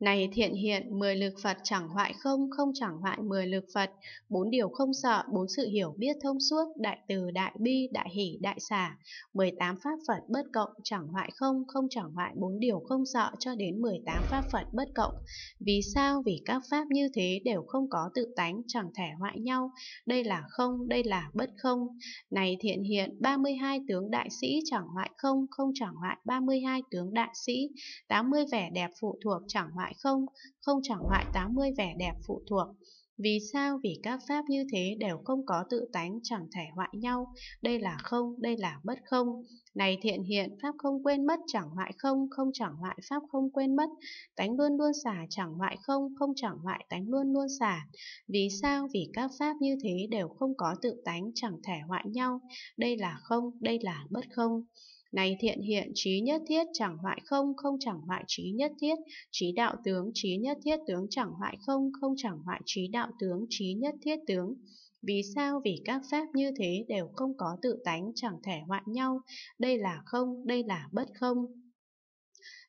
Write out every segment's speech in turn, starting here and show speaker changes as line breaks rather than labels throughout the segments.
Này thiện hiện, mười lực Phật chẳng hoại không, không chẳng hoại mười lực Phật. Bốn điều không sợ, bốn sự hiểu biết thông suốt, đại từ, đại bi, đại hỷ, đại xả. mười tám pháp Phật bất cộng, chẳng hoại không, không chẳng hoại bốn điều không sợ cho đến mười tám pháp Phật bất cộng. Vì sao? Vì các pháp như thế đều không có tự tánh, chẳng thể hoại nhau. Đây là không, đây là bất không. Này thiện hiện, ba mươi hai tướng đại sĩ chẳng hoại không, không chẳng hoại ba mươi hai tướng đại sĩ. tám mươi vẻ đẹp phụ thuộc chẳng hoại lại không, không chẳng hoại 80 vẻ đẹp phụ thuộc. Vì sao? Vì các pháp như thế đều không có tự tánh, chẳng thể hoại nhau. Đây là không, đây là bất không. Này thiện hiện, pháp không quên mất, chẳng hoại không, không chẳng hoại pháp không quên mất. Tánh luôn luôn xả, chẳng hoại không, không chẳng hoại tánh luôn luôn xả. Vì sao? Vì các pháp như thế đều không có tự tánh, chẳng thể hoại nhau. Đây là không, đây là bất không này thiện hiện trí nhất thiết chẳng hoại không, không chẳng hoại trí nhất thiết, trí đạo tướng trí nhất thiết tướng chẳng hoại không, không chẳng hoại trí đạo tướng trí nhất thiết tướng. Vì sao? Vì các pháp như thế đều không có tự tánh, chẳng thể hoại nhau. Đây là không, đây là bất không.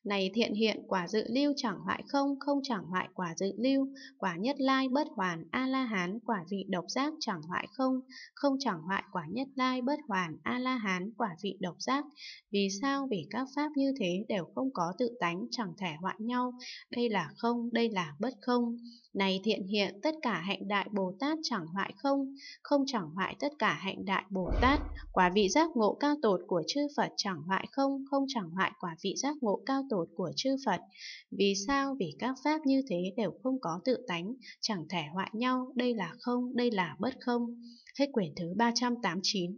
Này thiện hiện quả dự lưu chẳng hoại không, không chẳng hoại quả dự lưu, quả nhất lai bất hoàn, A-la-hán, quả vị độc giác chẳng hoại không, không chẳng hoại quả nhất lai bất hoàn, A-la-hán, quả vị độc giác. Vì sao? Vì các pháp như thế đều không có tự tánh, chẳng thể hoại nhau. Đây là không, đây là bất không. Này thiện hiện, tất cả hạnh đại Bồ Tát chẳng hoại không, không chẳng hoại tất cả hạnh đại Bồ Tát. Quả vị giác ngộ cao tột của chư Phật chẳng hoại không, không chẳng hoại quả vị giác ngộ cao tột đột của chư Phật. Vì sao? Vì các pháp như thế đều không có tự tánh, chẳng thể hoại nhau, đây là không, đây là bất không. Hết quyển thứ 389